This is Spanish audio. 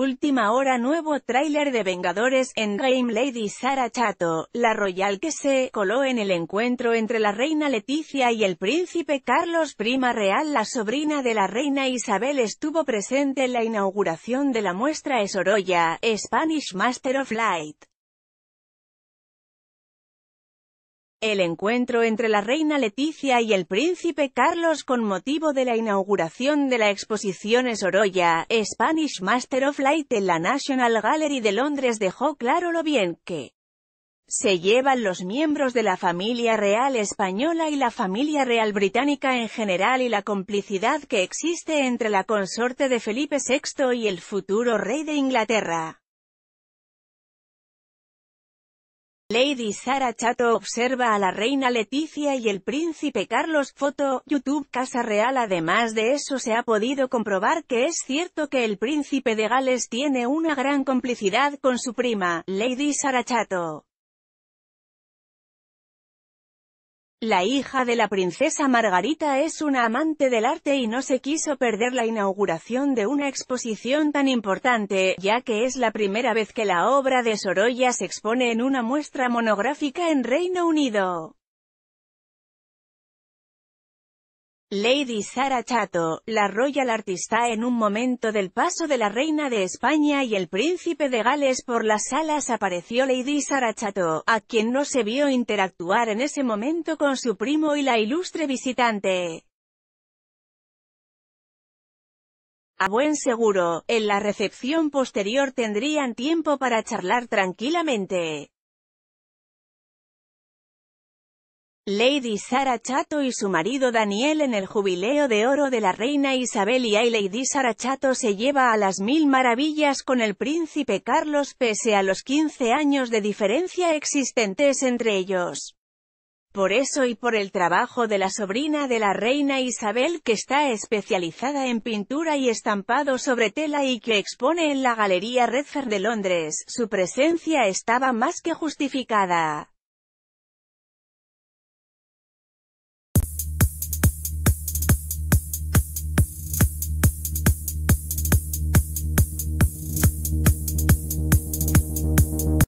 última hora nuevo tráiler de Vengadores en Game Lady Sara Chato, la royal que se coló en el encuentro entre la reina Leticia y el príncipe Carlos Prima Real la sobrina de la reina Isabel estuvo presente en la inauguración de la muestra Esoroya, Spanish Master of Light. El encuentro entre la reina Leticia y el príncipe Carlos con motivo de la inauguración de la exposición Sorolla, Spanish Master of Light en la National Gallery de Londres dejó claro lo bien que se llevan los miembros de la familia real española y la familia real británica en general y la complicidad que existe entre la consorte de Felipe VI y el futuro rey de Inglaterra. Lady Sarah Chato observa a la reina Leticia y el príncipe Carlos, foto, YouTube Casa Real Además de eso se ha podido comprobar que es cierto que el príncipe de Gales tiene una gran complicidad con su prima, Lady Sarah Chato. La hija de la princesa Margarita es una amante del arte y no se quiso perder la inauguración de una exposición tan importante, ya que es la primera vez que la obra de Sorolla se expone en una muestra monográfica en Reino Unido. Lady Sarah Chato, la Royal Artista en un momento del paso de la Reina de España y el Príncipe de Gales por las salas apareció Lady Sarah Chato, a quien no se vio interactuar en ese momento con su primo y la ilustre visitante. A buen seguro, en la recepción posterior tendrían tiempo para charlar tranquilamente. Lady Sara Chato y su marido Daniel en el Jubileo de Oro de la Reina Isabel y Lady Sarah Chato se lleva a las mil maravillas con el príncipe Carlos pese a los 15 años de diferencia existentes entre ellos. Por eso y por el trabajo de la sobrina de la reina Isabel que está especializada en pintura y estampado sobre tela y que expone en la Galería Redfern de Londres, su presencia estaba más que justificada.